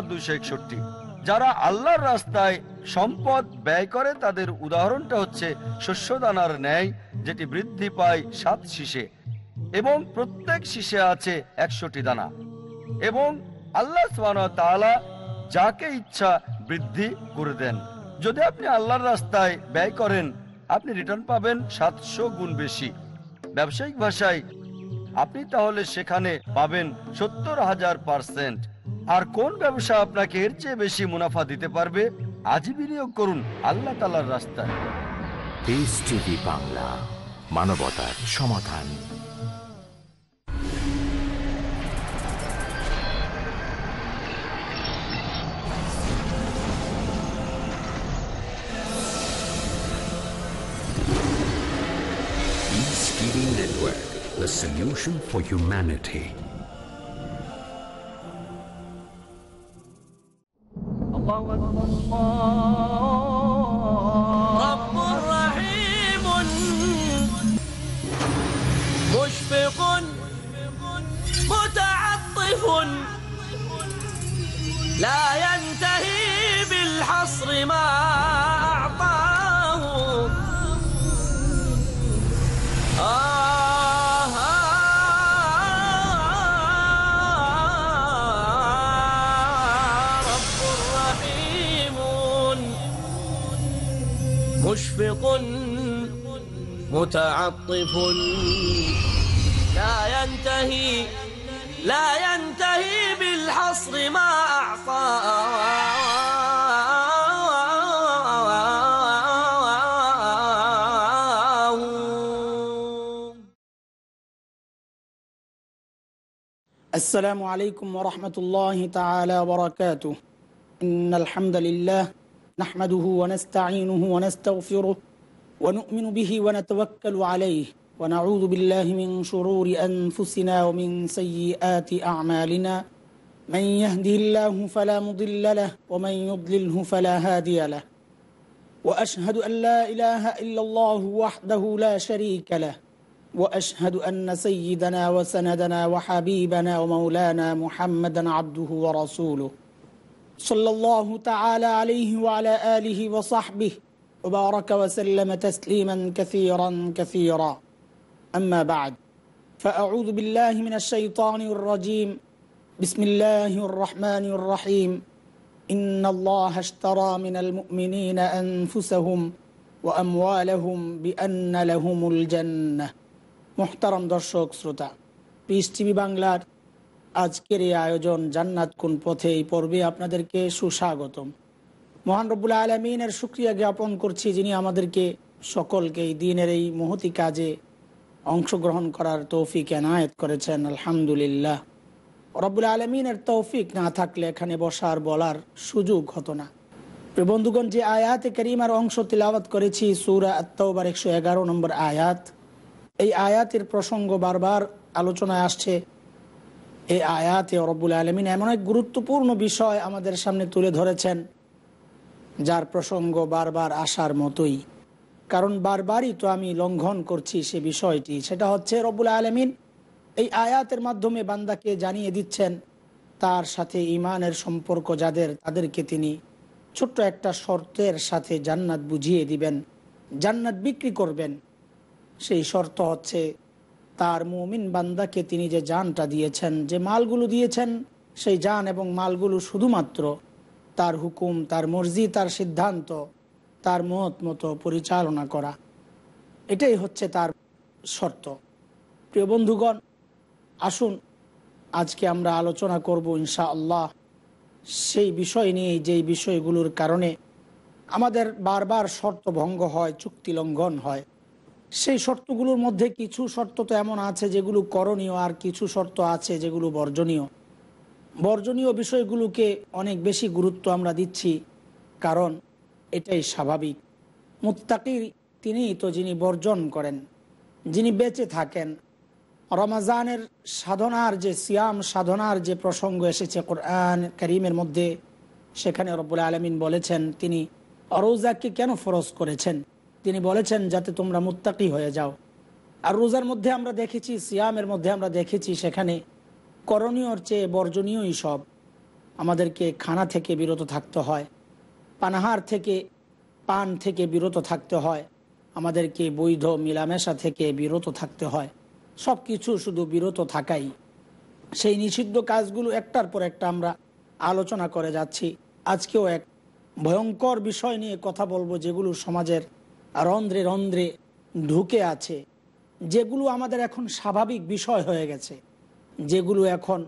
নম্বর দুইশো যারা আল্লাহর রাস্তায় সম্পদ ব্যয় করে তাদের উদাহরণটা হচ্ছে শস্যদানার ন্যায় যেটি বৃদ্ধি পায় সাত শীষে এবং প্রত্যেক শীষে আছে একশোটি দানা এবং আল্লাহ তাআলা যাকে ইচ্ছা বৃদ্ধি করে দেন যদি আপনি আল্লাহর রাস্তায় ব্যয় করেন আপনি রিটার্ন পাবেন সাতশো গুণ বেশি ব্যবসায়িক ভাষায় আপনি তাহলে সেখানে পাবেন সত্তর হাজার পার্সেন্ট আর কোন ব্যবসা আপনাকে এর চেয়ে বেশি মুনাফা দিতে পারবে আজই বিনিয়োগ করুন আল্লাহ তালার রাস্তায় বাংলা মানবতার সমাধান the solution for humanity. وَالطَّارِ متعطف لا ينتهي لا ينتهي بالحصر ما أعصى السلام عليكم ورحمة الله تعالى وبركاته إن الحمد لله نحمده ونستعينه ونستغفره ونؤمن به ونتوكل عليه ونعوذ بالله من شرور أنفسنا ومن سيئات أعمالنا من يهده الله فلا مضل له ومن يضلله فلا هادي له وأشهد أن لا إله إلا الله وحده لا شريك له وأشهد أن سيدنا وسندنا وحبيبنا ومولانا محمدا عبده ورسوله صلى الله تعالى عليه وعلى آله وصحبه وبارك وسلم تسليما كثيرا كثيرا أما بعد فأعوذ بالله من الشيطان الرجيم بسم الله الرحمن الرحيم إن الله اشترى من المؤمنين أنفسهم وأموالهم بأن لهم الجنة محترم درشوك سرطة بيشتي TV বাংলার আজকের এই আয়োজন জান্নাত কোন পথে এই পর্বে আপনাদেরকে সুস্বাগতম মহান রব্বুল্লা আলমিনের সুক্রিয়া জ্ঞাপন করছি যিনি আমাদেরকে সকলকে এই দিনের এই মহতি কাজে অংশগ্রহণ করার তৌফিক এনায়ত করেছেন আলহামদুলিল্লাহ রব্বুল আলমিনের তৌফিক না থাকলে এখানে বসার বলার সুযোগ হতো না বন্ধুগণ যে আয়াত করিমার অংশ তিলাবাত করেছি সুরা আত্মাবার একশো এগারো নম্বর আয়াত এই আয়াতের প্রসঙ্গ বারবার আলোচনায় আসছে এই আয়াতে রব্বুল আলমিন এমন এক গুরুত্বপূর্ণ বিষয় আমাদের সামনে তুলে ধরেছেন যার প্রসঙ্গ বারবার আসার মতোই কারণ বারবারই তো আমি লঙ্ঘন করছি সে বিষয়টি সেটা হচ্ছে রবুল আলমিন এই আয়াতের মাধ্যমে বান্দাকে জানিয়ে দিচ্ছেন তার সাথে ইমানের সম্পর্ক যাদের তাদেরকে তিনি ছোট্ট একটা শর্তের সাথে জান্নাত বুঝিয়ে দিবেন জান্নাত বিক্রি করবেন সেই শর্ত হচ্ছে তার মুমিন বান্দাকে তিনি যে জানটা দিয়েছেন যে মালগুলো দিয়েছেন সেই জান এবং মালগুলো শুধুমাত্র তার হুকুম তার মর্জি তার সিদ্ধান্ত তার মত মতো পরিচালনা করা এটাই হচ্ছে তার শর্ত প্রিয় বন্ধুগণ আসুন আজকে আমরা আলোচনা করব ইনশা আল্লাহ সেই বিষয় নিয়ে যেই বিষয়গুলোর কারণে আমাদের বারবার শর্ত ভঙ্গ হয় চুক্তি লঙ্ঘন হয় সেই শর্তগুলোর মধ্যে কিছু শর্ত তো এমন আছে যেগুলো করণীয় আর কিছু শর্ত আছে যেগুলো বর্জনীয় বর্জনীয় বিষয়গুলোকে অনেক বেশি গুরুত্ব আমরা দিচ্ছি কারণ এটাই স্বাভাবিক মুত্তাকি তিনি তো যিনি বর্জন করেন যিনি বেঁচে থাকেন রমাজানের সাধনার যে সিয়াম সাধনার যে প্রসঙ্গ এসেছে কোরআন করিমের মধ্যে সেখানে রব্বুল আলমিন বলেছেন তিনি রোজাকে কেন ফরজ করেছেন তিনি বলেছেন যাতে তোমরা মুত্তাকি হয়ে যাও আর রোজার মধ্যে আমরা দেখেছি সিয়ামের মধ্যে আমরা দেখেছি সেখানে করণীয়র চেয়ে বর্জনীয়ই সব আমাদেরকে খানা থেকে বিরত থাকতে হয় পানাহার থেকে পান থেকে বিরত থাকতে হয় আমাদেরকে বৈধ মিলামেশা থেকে বিরত থাকতে হয় সব কিছু শুধু বিরত থাকাই সেই নিষিদ্ধ কাজগুলো একটার পর একটা আমরা আলোচনা করে যাচ্ছি আজকেও এক ভয়ঙ্কর বিষয় নিয়ে কথা বলবো যেগুলো সমাজের রন্ধ্রে রন্ধ্রে ঢুকে আছে যেগুলো আমাদের এখন স্বাভাবিক বিষয় হয়ে গেছে যেগুলো এখন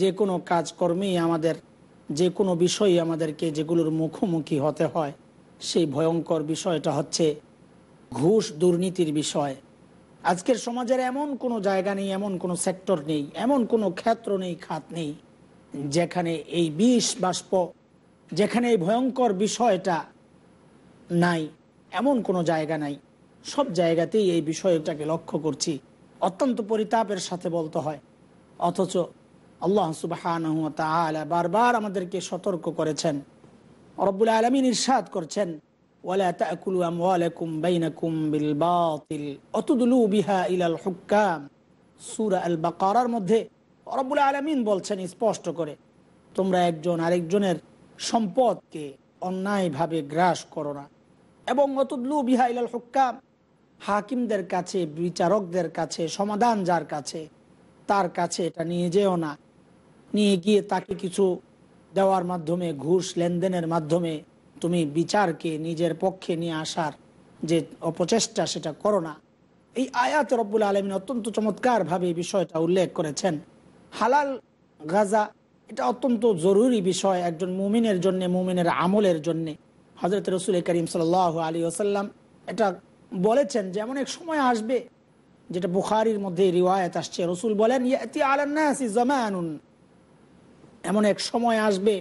যে কোনো কাজকর্মেই আমাদের যে কোনো বিষয়ই আমাদেরকে যেগুলোর মুখোমুখি হতে হয় সেই ভয়ঙ্কর বিষয়টা হচ্ছে ঘুষ দুর্নীতির বিষয় আজকের সমাজের এমন কোনো জায়গা নেই এমন কোনো সেক্টর নেই এমন কোনো ক্ষেত্র নেই খাত নেই যেখানে এই বিষ বাষ্প যেখানে এই ভয়ঙ্কর বিষয়টা নাই এমন কোনো জায়গা নাই সব জায়গাতেই এই বিষয়টাকে লক্ষ্য করছি অত্যন্ত পরিতাপের সাথে বলতে হয় অথচ আল্লাহ সুবাহান তালা বারবার আমাদেরকে সতর্ক করেছেন রব্বুল আলমিন ইরশাদ করছেন মধ্যে রব্বুল আলমিন বলছেন স্পষ্ট করে তোমরা একজন আরেকজনের সম্পদকে অন্যায়ভাবে গ্রাস করো না এবং অতুদলু বিহা ইলাল হুক্কাম হাকিমদের কাছে বিচারকদের কাছে সমাধান যার কাছে তার কাছে এটা নিয়ে যেও না নিয়ে গিয়ে তাকে কিছু দেওয়ার মাধ্যমে ঘুষ লেনদেনের মাধ্যমে তুমি বিচারকে নিজের পক্ষে নিয়ে আসার যে অপচেষ্টা সেটা করো না এই আয়াত রব্বুল আলমিন অত্যন্ত চমৎকারভাবে এই বিষয়টা উল্লেখ করেছেন হালাল গাজা এটা অত্যন্ত জরুরি বিষয় একজন মুমিনের জন্য মুমিনের আমলের জন্যে হজরত রসুল করিম সাল আলী ওসাল্লাম এটা বলেছেন যে এমন এক সময় আসবে যেটা বুখারির মধ্যে রিওয়ায়ত আসছে রসুল বলেন ইয়াতি এমন এক সময় আসবে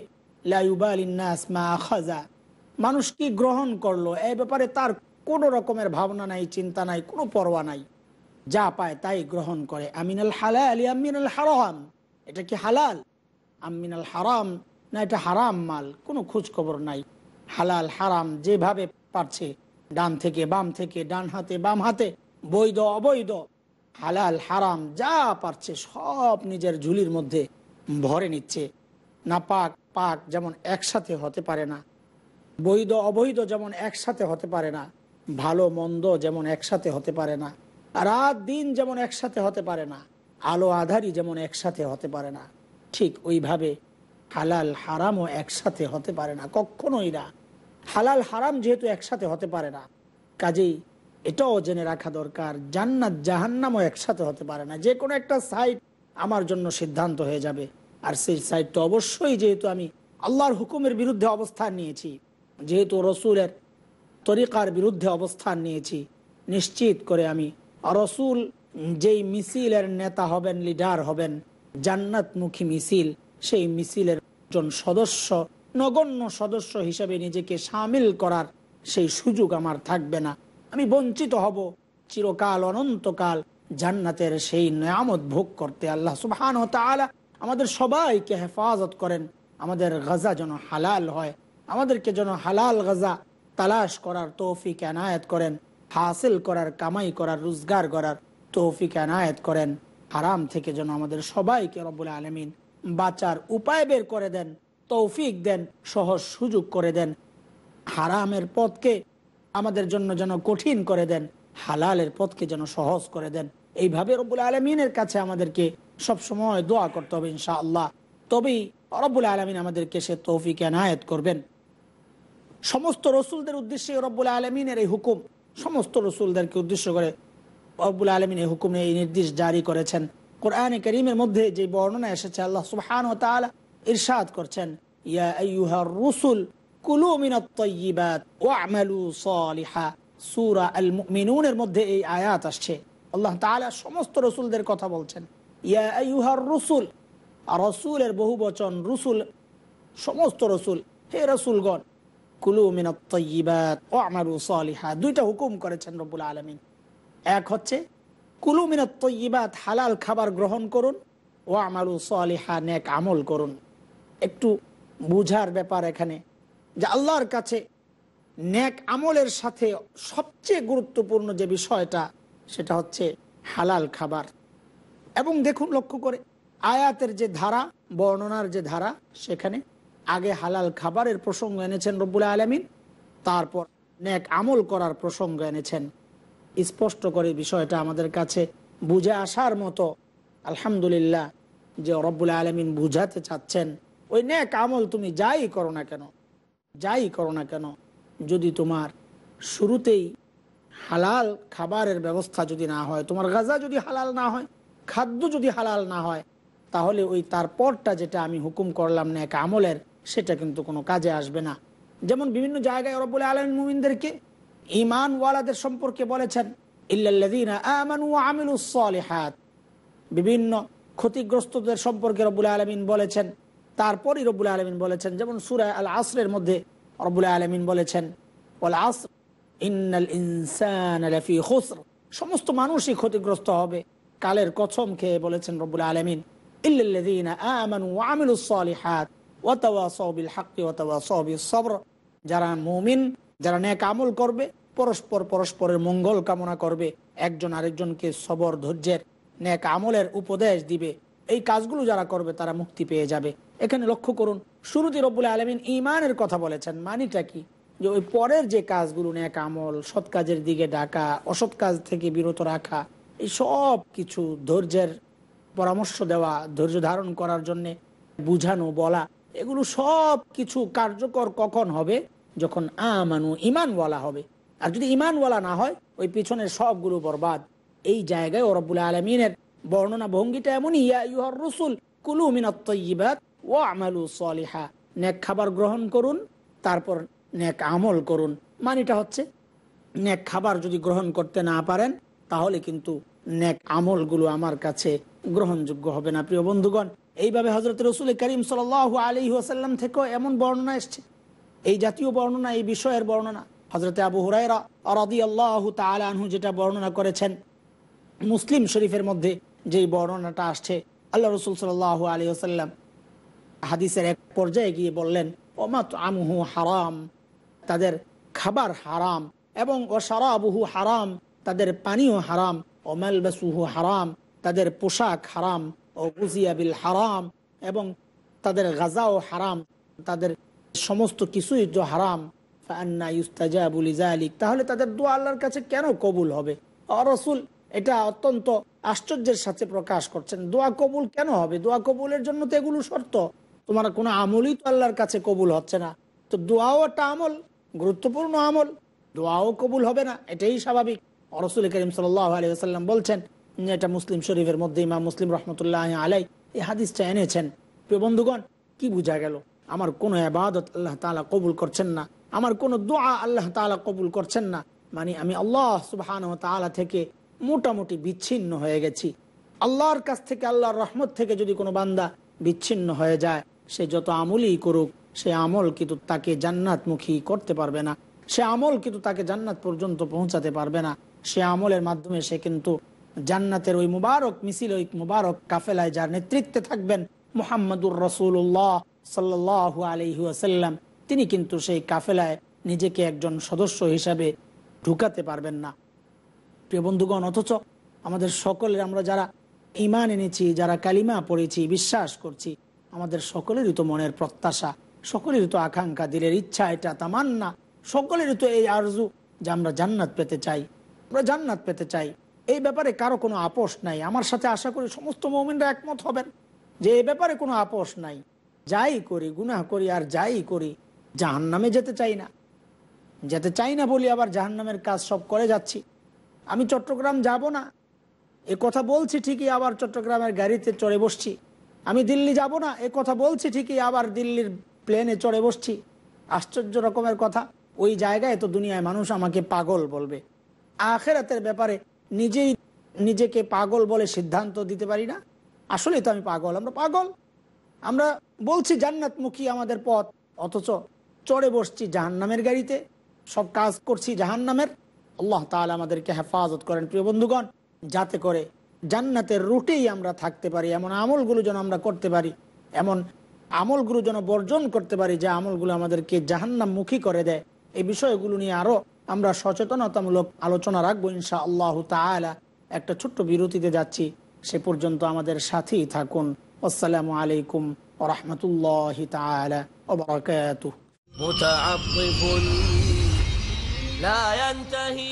মা মানুষ কি গ্রহণ করলো এই ব্যাপারে তার কোনো রকমের ভাবনা নাই চিন্তা নাই কোনো পরোয়া নাই যা পায় তাই গ্রহণ করে আমিনাল হালাল আমিনাল হারাম এটা কি হালাল আমিনাল হারাম না এটা হারাম মাল কোনো খোঁজখবর নাই হালাল হারাম যেভাবে পারছে ডান থেকে বাম থেকে ডান হাতে বাম হাতে বৈধ অবৈধ হালাল হারাম যা পারছে সব নিজের ঝুলির মধ্যে ভরে নিচ্ছে না পাক পাক যেমন একসাথে হতে পারে না বৈধ অবৈধ যেমন একসাথে হতে পারে না ভালো মন্দ যেমন একসাথে হতে পারে না রাত দিন যেমন একসাথে হতে পারে না আলো আধারি যেমন একসাথে হতে পারে না ঠিক ওইভাবে হালাল হারামও একসাথে হতে পারে না কখনোই না হালাল হারাম যেহেতু একসাথে হতে পারে না কাজেই এটাও জেনে রাখা দরকার জান্নাত জাহান্নামও একসাথে হতে পারে না যে কোনো একটা সাইট আমার জন্য সিদ্ধান্ত হয়ে যাবে আর সেই সাইটটা অবশ্যই যেহেতু আমি আল্লাহর হুকুমের বিরুদ্ধে অবস্থান নিয়েছি যেহেতু রসুলের তরিকার বিরুদ্ধে অবস্থান নিয়েছি নিশ্চিত করে আমি রসুল যেই মিছিলের নেতা হবেন লিডার হবেন জান্নাতমুখী মিছিল সেই মিছিলের একজন সদস্য নগণ্য সদস্য হিসেবে নিজেকে সামিল করার সেই সুযোগ আমার থাকবে না আমি বঞ্চিত হব চিরকাল অনন্তকাল জান্নাতের সেই নিয়ামত ভোগ করতে আল্লাহ সুবহান আমাদের সবাইকে হেফাজত করেন আমাদের গাজা যেন হালাল হয় আমাদেরকে যেন হালাল গাজা তালাশ করার তৌফিক এনায়ত করেন হাসিল করার কামাই করার রোজগার করার তৌফিক এনায়ত করেন হারাম থেকে যেন আমাদের সবাইকে রবুল আলমিন বাঁচার উপায় বের করে দেন তৌফিক দেন সহজ সুযোগ করে দেন হারামের পথকে আমাদের জন্য যেন কঠিন করে দেন হালালের পথকে যেন সহজ করে দেন এইভাবে রব্বুল আলমিনের কাছে আমাদেরকে সবসময় দোয়া করতে হবে ইনশা আল্লাহ তবেই রব্বুল আলমিন আমাদেরকে সে তৌফিক এনায়ত করবেন সমস্ত রসুলদের উদ্দেশ্যে রব্বুল আলমিনের এই হুকুম সমস্ত রসুলদেরকে উদ্দেশ্য করে রব্বুল আলমিন এই হুকুম এই নির্দেশ জারি করেছেন কোরআন করিমের মধ্যে যে বর্ণনা এসেছে আল্লাহ সুহান ও তালা ইরশাদ করছেন ইয়া রসুল কুলু মিনুনের মধ্যে এই আয়াত আসছে আল্লাহ সমস্ত রসুলদের কথা বলছেন রসুল রসুলের রসুল সমস্ত রসুল কুলু দুইটা হুকুম করেছেন রবুল আলমিন এক হচ্ছে কুলু মিনাত হালাল খাবার গ্রহণ করুন ও আমারু সালিহা নেক আমল করুন একটু বুঝার ব্যাপার এখানে যে আল্লাহর কাছে ন্যাক আমলের সাথে সবচেয়ে গুরুত্বপূর্ণ যে বিষয়টা সেটা হচ্ছে হালাল খাবার এবং দেখুন লক্ষ্য করে আয়াতের যে ধারা বর্ণনার যে ধারা সেখানে আগে হালাল খাবারের প্রসঙ্গ এনেছেন রব্বুল আলমিন তারপর ন্যাক আমল করার প্রসঙ্গ এনেছেন স্পষ্ট করে বিষয়টা আমাদের কাছে বুঝে আসার মতো আলহামদুলিল্লাহ যে রব্বুল আলমিন বুঝাতে চাচ্ছেন ওই ন্যাক আমল তুমি যাই করো না কেন যাই করো না কেন যদি তোমার শুরুতেই হালাল খাবারের ব্যবস্থা যদি না হয় তোমার গাজা যদি হালাল না হয় খাদ্য যদি হালাল না হয় তাহলে ওই তারপরটা যেটা আমি হুকুম করলাম না এক আমলের সেটা কিন্তু কোনো কাজে আসবে না যেমন বিভিন্ন জায়গায় ওরা বলে আলম মুমিনদেরকে ইমান ওয়ালাদের সম্পর্কে বলেছেন বিভিন্ন ক্ষতিগ্রস্তদের সম্পর্কে রবুল আলমিন বলেছেন তারপরই রব্বুল আলমিন বলেছেন যেমন সুরা আল আসরের মধ্যে রব্বুল আলমিন বলেছেন সমস্ত মানুষই ক্ষতিগ্রস্ত হবে কালের কছম খেয়ে বলেছেন রব্বুল আলমিন যারা মুমিন যারা নেক আমল করবে পরস্পর পরস্পরের মঙ্গল কামনা করবে একজন আরেকজনকে সবর ধৈর্যের নেক আমলের উপদেশ দিবে এই কাজগুলো যারা করবে তারা মুক্তি পেয়ে যাবে এখানে লক্ষ্য করুন শুরুতে রব আলমিন ইমানের কথা বলেছেন মানিটা কি যে ওই পরের যে কাজগুলো নেক আমল সৎ কাজের দিকে ডাকা অসৎ কাজ থেকে বিরত রাখা এই সব কিছু ধৈর্যের পরামর্শ দেওয়া ধৈর্য ধারণ করার জন্যে বুঝানো বলা এগুলো সব কিছু কার্যকর কখন হবে যখন আমানু ইমানওয়ালা হবে আর যদি ইমানওয়ালা না হয় ওই পিছনের সবগুলো বরবাদ এই জায়গায় ওরবুল আলমিনের বর্ণনা ভঙ্গিটা এমনই ইয়া ইউহর রসুল কুলু মিনাত ও আমালু সালিহা ন্যাক খাবার গ্রহণ করুন তারপর ন্যাক আমল করুন মানিটা হচ্ছে ন্যাক খাবার যদি গ্রহণ করতে না পারেন তাহলে কিন্তু ন্যাক আমলগুলো আমার কাছে গ্রহণযোগ্য হবে না প্রিয় বন্ধুগণ এইভাবে হজরত রসুল করিম সাল আলী আসাল্লাম থেকেও এমন বর্ণনা এসছে এই জাতীয় বর্ণনা এই বিষয়ের বর্ণনা হজরতে আবু হুরাইরা আল্লাহ যেটা বর্ণনা করেছেন মুসলিম শরীফের মধ্যে যেই বর্ণনাটা আসছে আল্লাহ রসুল সাল আলী আসাল্লাম হাদিসের এক পর্যায়ে গিয়ে বললেন ওমাত আমহু হারাম তাদের খাবার হারাম এবং অসারাবহু হারাম তাদের পানীয় হারাম অমেল বেসুহু হারাম তাদের পোশাক হারাম ও গুজিয়াবিল হারাম এবং তাদের গাজাও হারাম তাদের সমস্ত কিছুই যে হারাম তাহলে তাদের দোয়া আল্লাহর কাছে কেন কবুল হবে অরসুল এটা অত্যন্ত আশ্চর্যের সাথে প্রকাশ করছেন দোয়া কবুল কেন হবে দোয়া কবুলের জন্য তো এগুলো শর্ত তোমার কোনো আমলই তো আল্লাহর কাছে কবুল হচ্ছে না তো দোয়াও একটা আমল গুরুত্বপূর্ণ আমল দোয়াও কবুল হবে না এটাই স্বাভাবিক অরসুল করিম সাল্লাহ আলী বলছেন এটা মুসলিম শরীফের মধ্যে ইমাম মুসলিম রহমতুল্লাহ আলাই এই হাদিসটা এনেছেন প্রিয় বন্ধুগণ কি বোঝা গেল আমার কোনো আবাদত আল্লাহ তালা কবুল করছেন না আমার কোনো দোয়া আল্লাহ তালা কবুল করছেন না মানে আমি আল্লাহ সুবহান তালা থেকে মোটামুটি বিচ্ছিন্ন হয়ে গেছি আল্লাহর কাছ থেকে আল্লাহর রহমত থেকে যদি কোনো বান্দা বিচ্ছিন্ন হয়ে যায় সে যত আমলই করুক সে আমল কিন্তু তাকে জান্নাতমুখী করতে পারবে না সে আমল কিন্তু তাকে জান্নাত পর্যন্ত পৌঁছাতে পারবে না সে আমলের মাধ্যমে সে কিন্তু জান্নাতের ওই মুবারক মিছিল ওই মুবারক কাফেলায় যার নেতৃত্বে থাকবেন মোহাম্মদুর রসুল্লাহ সাল্লু আলহি তিনি কিন্তু সেই কাফেলায় নিজেকে একজন সদস্য হিসাবে ঢুকাতে পারবেন না প্রিয় বন্ধুগণ অথচ আমাদের সকলের আমরা যারা ইমান এনেছি যারা কালিমা পড়েছি বিশ্বাস করছি আমাদের সকলেরই তো মনের প্রত্যাশা সকলেরই তো আকাঙ্ক্ষা দিলের ইচ্ছা এটা তামান্না সকলেরই তো এই আরজু যে আমরা জান্নাত পেতে চাই আমরা জান্নাত পেতে চাই এই ব্যাপারে কারো কোনো আপোষ নাই আমার সাথে আশা করি সমস্ত মৌমিনরা একমত হবেন যে এই ব্যাপারে কোনো আপোষ নাই যাই করি গুনাহ করি আর যাই করি জাহান নামে যেতে চাই না যেতে চাই না বলি আবার জাহান নামের কাজ সব করে যাচ্ছি আমি চট্টগ্রাম যাব না এ কথা বলছি ঠিকই আবার চট্টগ্রামের গাড়িতে চড়ে বসছি আমি দিল্লি যাব না এ কথা বলছি ঠিকই আবার দিল্লির প্লেনে চড়ে বসছি আশ্চর্য রকমের কথা ওই জায়গায় তো দুনিয়ায় মানুষ আমাকে পাগল বলবে আখেরাতের ব্যাপারে নিজেই নিজেকে পাগল বলে সিদ্ধান্ত দিতে পারি না আসলে তো আমি পাগল আমরা পাগল আমরা বলছি জান্নাতমুখী আমাদের পথ অথচ চড়ে বসছি জাহান্নামের গাড়িতে সব কাজ করছি জাহান্নামের আল্লাহ তাহলে আমাদেরকে হেফাজত করেন প্রিয় বন্ধুগণ যাতে করে জান্নাতের রুটেই আমরা থাকতে পারি এমন আমলগুলো যেন আমরা করতে পারি এমন আমলগুলো যেন বর্জন করতে পারি যে আমলগুলো আমাদেরকে মুখী করে দেয় এই বিষয়গুলো নিয়ে আরও আমরা সচেতনতামূলক আলোচনা রাখবো ইনশা আল্লাহ তালা একটা ছোট্ট বিরতিতে যাচ্ছি সে পর্যন্ত আমাদের সাথেই থাকুন আসসালামু আলাইকুম রহমতুল্লাহ তালা ওবরাকাত لا ينتهي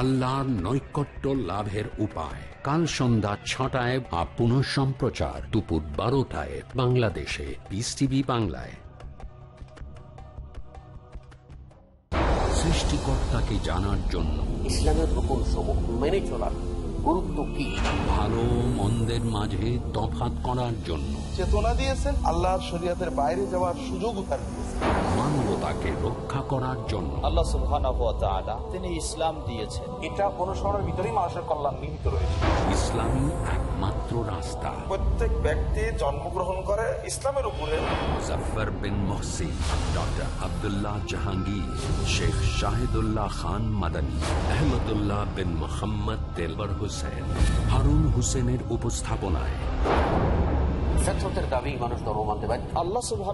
আল্লাহর নৈকট্য লাভের উপায় কাল সন্ধ্যা ছটায় বা পুনঃ সম্প্রচার দুপুর বারোটায় বাংলাদেশে পিস টিভি বাংলায় সৃষ্টিকর্তাকে জানার জন্য ইসলামের রকম সমূহ মেনে চলার গুরুত্ব কি ভালো মন্দের মাঝে তফাত করার জন্য চেতনা দিয়েছেন আল্লাহ শরিয়াতের বাইরে যাওয়ার সুযোগ তার দিয়েছেন তাকে রক্ষা করার জন্য আল্লাহ তিনি ইসলাম দিয়েছেন এটা অনুসরণের ভিতরেই মানুষের কল্যাণ নিহিত রয়েছে ইসলামী একমাত্র রাস্তা প্রত্যেক ব্যক্তি জন্মগ্রহণ করে ইসলামের উপরে মুজফার বিন মহসিন ডক্টর আব্দুল্লাহ জাহাঙ্গীর শেখ শাহিদুল্লাহ খান মাদানী আহমদুল্লাহ বিন মোহাম্মদ তেলবর হোসেন হারুন হোসেনের উপস্থাপনায় মানুষ ধর্ম মানতে পারে আল্লাহ সুবাহ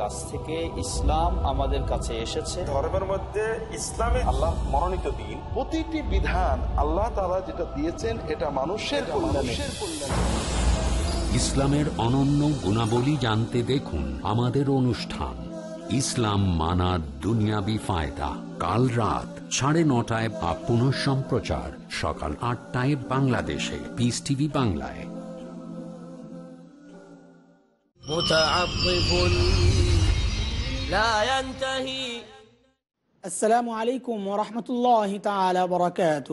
কাছ থেকে ইসলাম আমাদের কাছে এসেছে ধর্মের আল্লাহ মনোনীত প্রতিটি বিধান আল্লাহ যেটা দিয়েছেন এটা মানুষের ইসলামের অনন্য গুণাবলী জানতে দেখুন আমাদের অনুষ্ঠান ইসলাম মানার দুনিয়াবি ফায়দা কাল রাত সাড়ে নটায় বা সম্প্রচার সকাল আটটায় বাংলাদেশে পিস টিভি বাংলায় আসসালামু আলাইকুম ওরহমতুল্লাহ তালা বরাকাত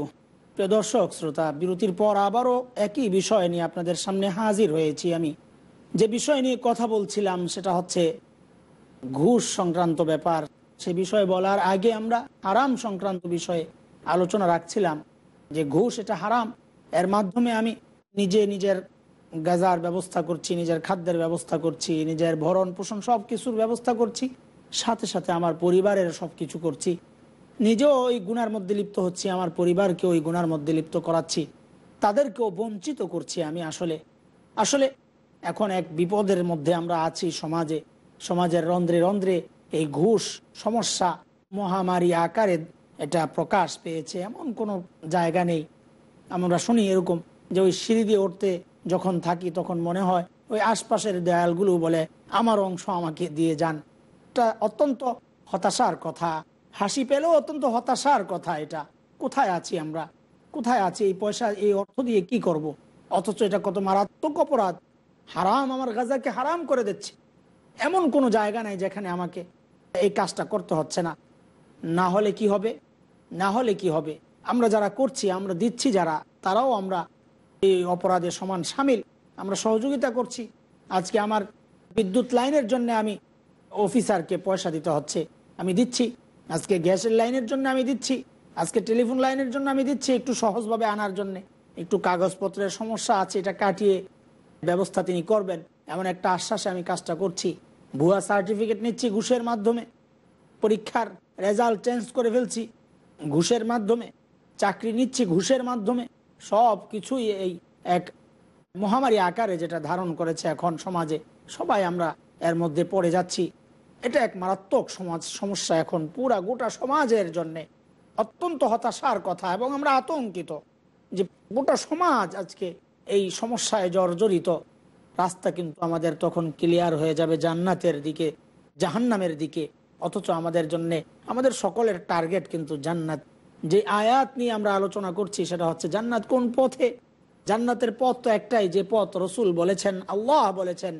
প্রিয় দর্শক শ্রোতা বিরতির পর আবারও একই বিষয় নিয়ে আপনাদের সামনে হাজির হয়েছি আমি যে বিষয় নিয়ে কথা বলছিলাম সেটা হচ্ছে ঘুষ সংক্রান্ত ব্যাপার সে বিষয়ে বলার আগে আমরা হারাম সংক্রান্ত বিষয়ে আলোচনা রাখছিলাম যে ঘুষ এটা হারাম এর মাধ্যমে আমি নিজে নিজের গাজার ব্যবস্থা করছি নিজের খাদ্যের ব্যবস্থা করছি নিজের ভরণ পোষণ সব কিছুর ব্যবস্থা করছি সাথে সাথে আমার পরিবারের সব কিছু করছি নিজেও ওই গুনার মধ্যে লিপ্ত হচ্ছি আমার পরিবারকে ওই গুনার মধ্যে লিপ্ত করাচ্ছি তাদেরকেও বঞ্চিত করছি আমি আসলে আসলে এখন এক বিপদের মধ্যে আমরা আছি সমাজে সমাজের রন্ধ্রে রন্ধ্রে এই ঘুষ সমস্যা মহামারী আকারে এটা প্রকাশ পেয়েছে এমন কোনো জায়গা নেই আমরা শুনি এরকম যে ওই সিঁড়ি দিয়ে উঠতে যখন থাকি তখন মনে হয় ওই আশপাশের দেয়ালগুলো বলে আমার অংশ আমাকে দিয়ে যান এটা অত্যন্ত হতাশার কথা হাসি পেলেও অত্যন্ত হতাশার কথা এটা কোথায় আছি আমরা কোথায় আছি এই পয়সা এই অর্থ দিয়ে কি করব। অথচ এটা কত মারাত্মক অপরাধ হারাম আমার গাজাকে হারাম করে দিচ্ছে এমন কোনো জায়গা নাই যেখানে আমাকে এই কাজটা করতে হচ্ছে না না হলে কি হবে না হলে কি হবে আমরা যারা করছি আমরা দিচ্ছি যারা তারাও আমরা এই অপরাধে সমান সামিল আমরা সহযোগিতা করছি আজকে আমার বিদ্যুৎ লাইনের জন্য আমি অফিসারকে পয়সা দিতে হচ্ছে আমি দিচ্ছি আজকে গ্যাসের লাইনের জন্য আমি দিচ্ছি আজকে টেলিফোন লাইনের জন্য আমি দিচ্ছি একটু সহজভাবে আনার জন্যে একটু কাগজপত্রের সমস্যা আছে এটা কাটিয়ে ব্যবস্থা তিনি করবেন এমন একটা আশ্বাসে আমি কাজটা করছি ভুয়া সার্টিফিকেট নিচ্ছি ঘুষের মাধ্যমে পরীক্ষার রেজাল্ট চেঞ্জ করে ফেলছি ঘুষের মাধ্যমে চাকরি নিচ্ছি ঘুষের মাধ্যমে সব কিছুই এই এক মহামারী আকারে যেটা ধারণ করেছে এখন সমাজে সবাই আমরা এর মধ্যে পড়ে যাচ্ছি এটা এক মারাত্মক সমাজ সমস্যা এখন পুরা গোটা সমাজের জন্যে অত্যন্ত হতাশার কথা এবং আমরা আতঙ্কিত যে গোটা সমাজ আজকে এই সমস্যায় জর্জরিত রাস্তা কিন্তু আমাদের তখন ক্লিয়ার হয়ে যাবে জান্নাতের দিকে জাহান্নামের দিকে অথচ আমাদের জন্যে আমাদের সকলের টার্গেট কিন্তু জান্নাত যে আয়াত নিয়ে আমরা আলোচনা করছি সেটা হচ্ছে জান্নাত কোন পথে জান্নাতের পথ তো একটাই যে পথ রসুল বলেছেন আল্লাহ বলেছেন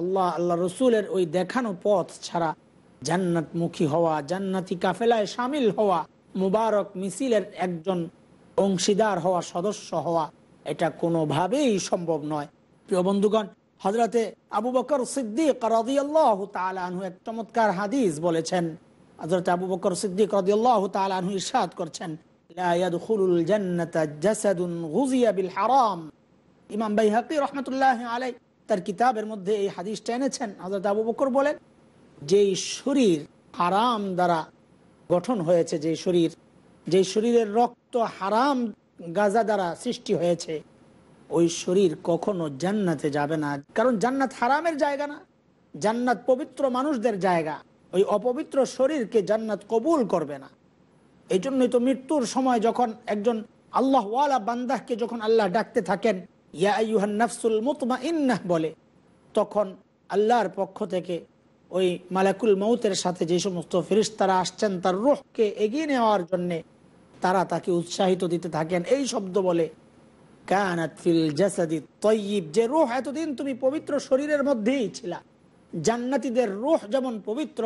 আল্লাহ আল্লাহ রসুলের ওই দেখানো পথ ছাড়া জান্নাতমুখী হওয়া জান্নাতি কাফেলায় সামিল হওয়া মুবারক মিছিলের একজন অংশীদার হওয়া সদস্য হওয়া এটা কোনোভাবেই সম্ভব নয় প্রিয় বন্ধুগণ হজরতে আবু বকর সিদ্দিক আল্লাহ তালু এক চমৎকার হাদিস বলেছেন হজরত আবু বকর সিদ্দিক রদিয়াল্লাহ তালু ইরশাদ করছেন জাসাদুন হারাম ইমাম বাইহাকি রহমতুল্লাহ আলাই তার কিতাবের মধ্যে এই হাদিসটা এনেছেন হজরত আবু বকর বলেন যেই শরীর হারাম দ্বারা গঠন হয়েছে যে শরীর যে শরীরের রক্ত হারাম গাজা দ্বারা সৃষ্টি হয়েছে ওই শরীর কখনো জান্নাতে যাবে না কারণ জান্নাত হারামের জায়গা না জান্নাত পবিত্র মানুষদের জায়গা ওই অপবিত্র শরীরকে জান্নাত কবুল করবে না এই জন্যই তো মৃত্যুর সময় যখন একজন আল্লাহওয়ালা বান্দাহকে যখন আল্লাহ ডাকতে থাকেন ইয়া নাফসুল মুতমা ইন্নাহ বলে তখন আল্লাহর পক্ষ থেকে ওই মালাকুল মৌতের সাথে যে সমস্ত ফেরিস্তারা আসছেন তার রোহকে এগিয়ে নেওয়ার জন্যে তারা তাকে উৎসাহিত দিতে থাকেন এই শব্দ বলে কানাত ফিল জাসাদি তৈব যে রোহ এতদিন তুমি পবিত্র শরীরের মধ্যেই ছিলা জান্নাতিদের রোহ যেমন পবিত্র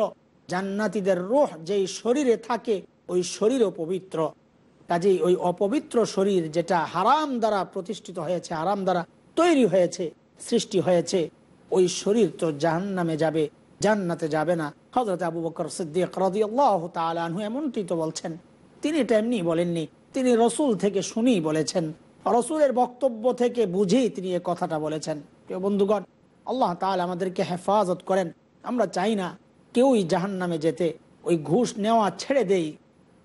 জান্নাতিদের রোহ যেই শরীরে থাকে ওই শরীরও পবিত্র কাজেই ওই অপবিত্র শরীর যেটা হারাম দ্বারা প্রতিষ্ঠিত হয়েছে হারাম দ্বারা তৈরি হয়েছে সৃষ্টি হয়েছে ওই শরীর তো জাহান নামে যাবে জান্নাতে যাবে না হজরত আবু বকর সিদ্দিক রদিয়াল্লাহ এমনটি তো বলছেন তিনি এটা এমনি বলেননি তিনি রসুল থেকে শুনি বলেছেন রসুলের বক্তব্য থেকে বুঝেই তিনি এ কথাটা বলেছেন বন্ধুগণ আল্লাহ তাহলে আমাদেরকে হেফাজত করেন আমরা চাই না কেউই জাহান নামে যেতে ওই ঘুষ নেওয়া ছেড়ে দেই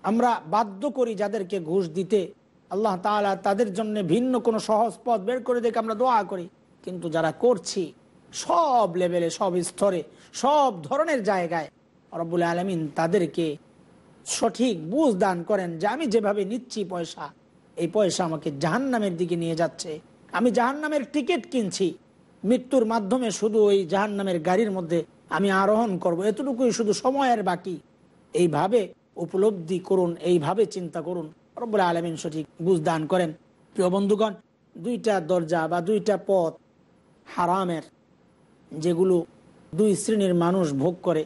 আমরা বাধ্য করি যাদেরকে ঘুষ দিতে আল্লাহ তালা তাদের জন্য ভিন্ন কোনো সহজ পথ বের করে দেখে আমরা দোয়া করি কিন্তু যারা করছি সব লেভেলে সব স্তরে সব ধরনের জায়গায় রব্বুল আলমিন তাদেরকে সঠিক বুঝ দান করেন যে আমি যেভাবে নিচ্ছি পয়সা এই পয়সা আমাকে জাহান্নামের দিকে নিয়ে যাচ্ছে আমি জাহান্নামের টিকিট কিনছি মৃত্যুর মাধ্যমে শুধু ওই জাহান নামের গাড়ির মধ্যে আমি আরোহণ করব এতটুকুই শুধু সময়ের বাকি এইভাবে উপলব্ধি করুন এইভাবে চিন্তা করুন রব্বুল আলমিন সঠিক বুঝ দান করেন প্রিয় বন্ধুগণ দুইটা দরজা বা দুইটা পথ হারামের যেগুলো দুই শ্রেণীর মানুষ ভোগ করে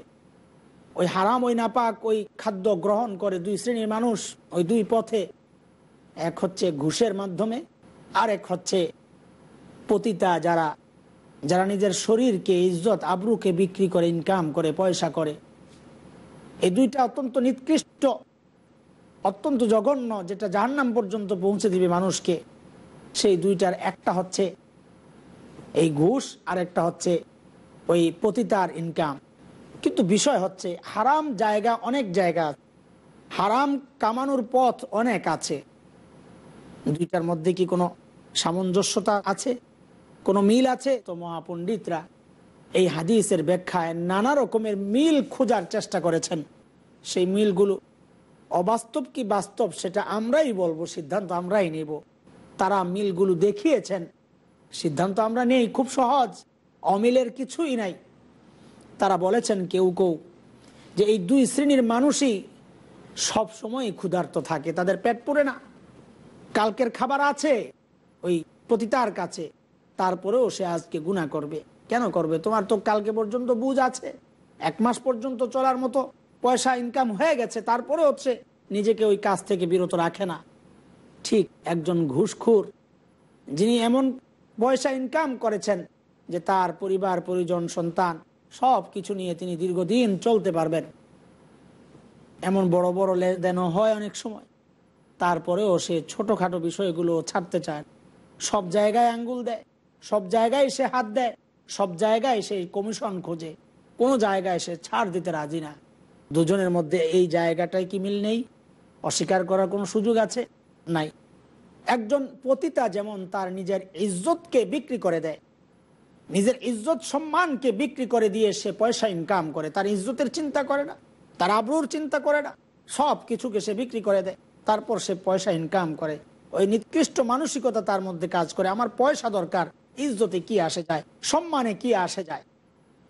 ওই হারাম ওই নাপাক ওই খাদ্য গ্রহণ করে দুই শ্রেণীর মানুষ ওই দুই পথে এক হচ্ছে ঘুষের মাধ্যমে আর এক হচ্ছে পতিতা যারা যারা নিজের শরীরকে ইজ্জত আবরুকে বিক্রি করে ইনকাম করে পয়সা করে এই দুইটা অত্যন্ত নিকৃষ্ট অত্যন্ত জঘন্য যেটা যার নাম পর্যন্ত পৌঁছে দিবে মানুষকে সেই দুইটার একটা হচ্ছে এই ঘুষ আর একটা হচ্ছে ওই পতিতার ইনকাম কিন্তু বিষয় হচ্ছে হারাম জায়গা অনেক জায়গা হারাম কামানোর পথ অনেক আছে দুইটার মধ্যে কি কোনো সামঞ্জস্যতা আছে কোনো মিল আছে তো মহাপণ্ডিতরা এই হাদিসের ব্যাখ্যায় নানা রকমের মিল খোঁজার চেষ্টা করেছেন সেই মিলগুলো অবাস্তব কি বাস্তব সেটা আমরাই বলবো সিদ্ধান্ত আমরাই নেব তারা মিলগুলো দেখিয়েছেন সিদ্ধান্ত আমরা নেই খুব সহজ অমিলের কিছুই নাই তারা বলেছেন কেউ কেউ যে এই দুই শ্রেণীর মানুষই সবসময় ক্ষুধার্ত থাকে তাদের পেট পড়ে না কালকের খাবার আছে ওই পতিতার কাছে তারপরেও সে আজকে গুণা করবে কেন করবে তোমার তো কালকে পর্যন্ত বুঝ আছে এক মাস পর্যন্ত চলার মতো পয়সা ইনকাম হয়ে গেছে তারপরে হচ্ছে নিজেকে ওই কাজ থেকে বিরত রাখে না ঠিক একজন ঘুষখুর যিনি এমন পয়সা ইনকাম করেছেন যে তার পরিবার পরিজন সন্তান সব কিছু নিয়ে তিনি দীর্ঘদিন চলতে পারবেন এমন বড় বড় লেনদেনও হয় অনেক সময় তারপরেও সে ছোটোখাটো বিষয়গুলো ছাড়তে চায় সব জায়গায় আঙ্গুল দেয় সব জায়গায় সে হাত দেয় সব জায়গায় সে কমিশন খোঁজে কোনো জায়গায় সে ছাড় দিতে রাজি না দুজনের মধ্যে এই জায়গাটায় কি মিল নেই অস্বীকার করার কোনো সুযোগ আছে নাই একজন পতিতা যেমন তার নিজের ইজ্জতকে বিক্রি করে দেয় নিজের ইজ্জত সম্মানকে বিক্রি করে দিয়ে সে পয়সা ইনকাম করে তার ইজ্জতের চিন্তা করে না তার আবরুর চিন্তা করে না সব কিছুকে সে বিক্রি করে দেয় তারপর সে পয়সা ইনকাম করে ওই নিকৃষ্ট মানসিকতা তার মধ্যে কাজ করে আমার পয়সা দরকার ইজ্জতে কি আসে যায় সম্মানে কি আসে যায়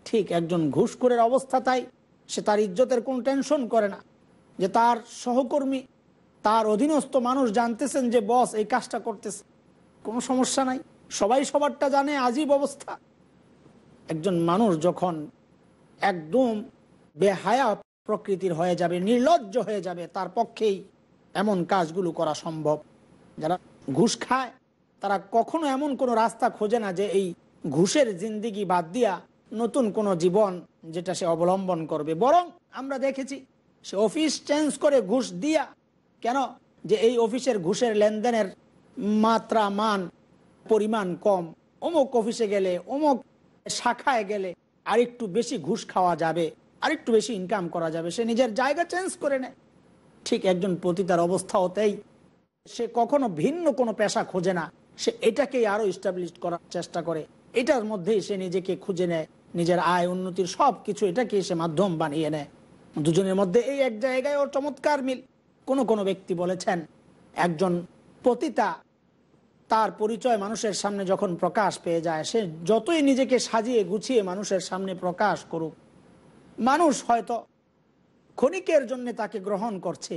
ঠিক একজন ঘুষখোরের অবস্থা তাই সে তার ইজ্জতের কোনো টেনশন করে না যে তার সহকর্মী তার অধীনস্থ মানুষ জানতেছেন যে বস এই কাজটা করতেছে কোনো সমস্যা নাই সবাই সবারটা জানে আজীব অবস্থা একজন মানুষ যখন একদম বেহায়া প্রকৃতির হয়ে যাবে নির্লজ্জ হয়ে যাবে তার পক্ষেই এমন কাজগুলো করা সম্ভব যারা ঘুষ খায় তারা কখনো এমন কোনো রাস্তা খোঁজে না যে এই ঘুষের জিন্দিগি বাদ দিয়া নতুন কোনো জীবন যেটা সে অবলম্বন করবে বরং আমরা দেখেছি সে অফিস চেঞ্জ করে ঘুষ দিয়া কেন যে এই অফিসের ঘুষের লেনদেনের মাত্রা মান পরিমাণ কম অমুক অফিসে গেলে অমুক শাখায় গেলে আর একটু বেশি ঘুষ খাওয়া যাবে আর একটু বেশি ইনকাম করা যাবে সে নিজের জায়গা চেঞ্জ করে নেয় ঠিক একজন পতিতার অবস্থা হতেই সে কখনো ভিন্ন কোনো পেশা খোঁজে না সে এটাকেই আরও ইস্টাবলিশ করার চেষ্টা করে এটার মধ্যেই সে নিজেকে খুঁজে নেয় নিজের আয় উন্নতির সব কিছু এটাকেই সে মাধ্যম বানিয়ে নেয় দুজনের মধ্যে এই এক জায়গায় ও চমৎকার মিল কোনো কোনো ব্যক্তি বলেছেন একজন পতিতা তার পরিচয় মানুষের সামনে যখন প্রকাশ পেয়ে যায় সে যতই নিজেকে সাজিয়ে গুছিয়ে মানুষের সামনে প্রকাশ করুক মানুষ হয়তো ক্ষণিকের জন্য তাকে গ্রহণ করছে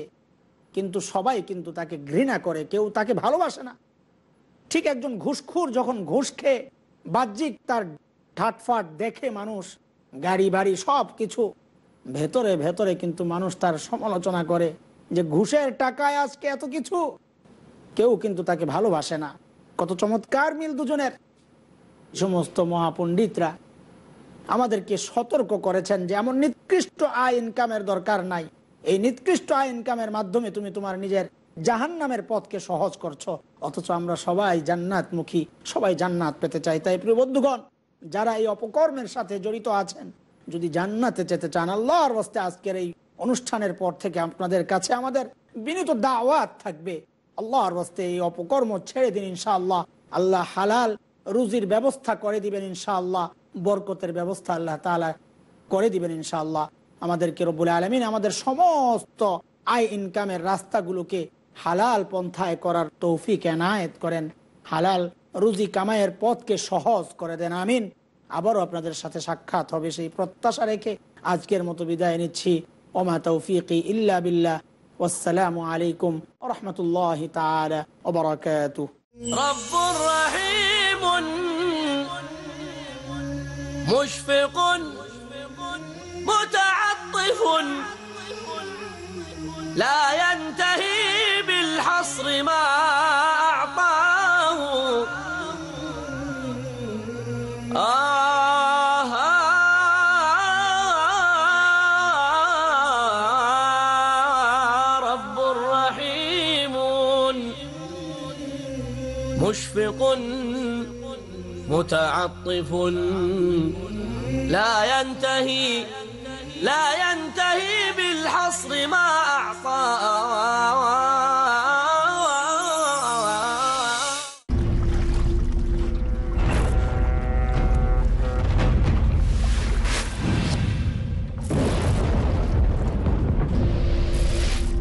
কিন্তু সবাই কিন্তু তাকে ঘৃণা করে কেউ তাকে ভালোবাসে না ঠিক একজন ঘুষখুর যখন ঘুষ খেয়ে বাহ্যিক তার ঠাটফাট দেখে মানুষ গাড়ি বাড়ি সব কিছু ভেতরে ভেতরে কিন্তু মানুষ তার সমালোচনা করে যে ঘুষের টাকায় আজকে এত কিছু কেউ কিন্তু তাকে ভালোবাসে না কত চমৎকার মিল দুজনের সমস্ত মহাপণ্ডিতরা আমাদেরকে সতর্ক করেছেন যে এমন নিকৃষ্ট আয় ইনকামের দরকার নাই এই নিকৃষ্ট আয় ইনকামের মাধ্যমে তুমি তোমার নিজের জাহান নামের পথকে সহজ করছো অথচ আমরা সবাই জান্নাতমুখী সবাই জান্নাত পেতে চাই তাই প্রিবন্ধুগণ যারা এই অপকর্মের সাথে জড়িত আছেন যদি জান্নাতে যেতে চান আল্লাহর বস্তে আজকের এই অনুষ্ঠানের পর থেকে আপনাদের কাছে আমাদের বিনীত দাওয়াত থাকবে আল্লাহর বস্তে এই অপকর্ম ছেড়ে দিন ইনশাআল্লাহ আল্লাহ হালাল রুজির ব্যবস্থা করে দিবেন ইনশাআল্লাহ বরকতের ব্যবস্থা আল্লাহ তালা করে দিবেন ইনশাআল্লাহ আমাদেরকে রব্বুল আলমিন আমাদের সমস্ত আয় ইনকামের রাস্তাগুলোকে হালাল পন্থায় করার তৌফিক এনায়েত করেন হালাল রুজি কামায়ের পথকে সহজ করে দেন আমিন আবারও আপনাদের সাথে সাক্ষাৎ হবে সেই প্রত্যাশা রেখে আজকের মতো বিদায় নিচ্ছি ওমা তৌফিক ইল্লা বিল্লা والسلام عليكم ورحمة الله تعالى وبركاته رب رحيم مشفق متعطف لا ينتهي ما أعطاه آه،, آه،, آه, رب رحيم مشفق متعطف لا ينتهي لا ينتهي بالحصر ما أعطاه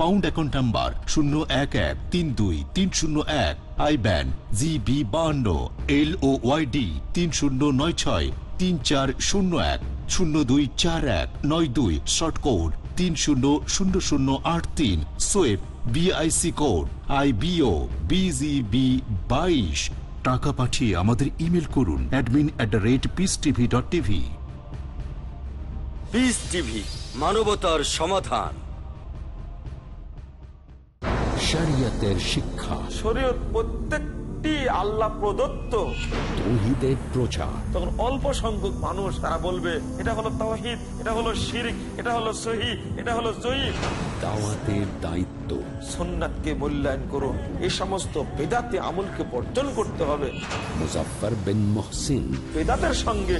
পাউন্ড অ্যাকাউন্ট নাম্বার শূন্য এক এক তিন দুই তিন শূন্য এক আই ব্যান জি বি বাহান্ন এল ও ওয়াইডি তিন শূন্য নয় ছয় তিন চার শূন্য এক শূন্য দুই চার এক নয় দুই শর্ট কোড তিন শূন্য শূন্য শূন্য আট তিন সোয়েব বিআইসি কোড আই বিও বিজিবি বাইশ টাকা পাঠিয়ে আমাদের ইমেল করুন admin at the rate peace TV dot TV মানবতার সমাধান শিক্ষা শরীয়ত প্রত্যেকটি আল্লাহ প্রদত্ত তৌহিদের প্রচার তখন অল্প সংখ্যক মানুষ তারা বলবে এটা হলো তহিদ এটা হলো শিরিক এটা হলো সহি এটা হলো জয়ীফ দাওয়াতের দায়িত্ব সমস্ত বর্জন করতে হবে মহসিন সঙ্গে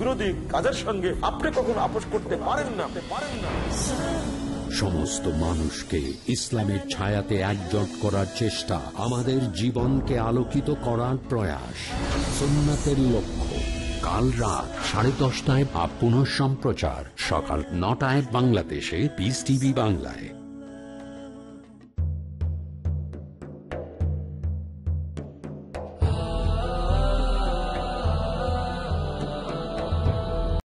বিরোধী কাজের সঙ্গে আপনি কখনো আপোষ করতে পারেন না পারেন না সমস্ত মানুষকে ইসলামের ছায়াতে একজট করার চেষ্টা আমাদের জীবনকে আলোকিত করার প্রয়াস সোমনাথের লক্ষ্য কাল রাত সাড়ে দশটায় বা পুনঃ সম্প্রচার সকাল নটায় বাংলাদেশে পিস টিভি বাংলায়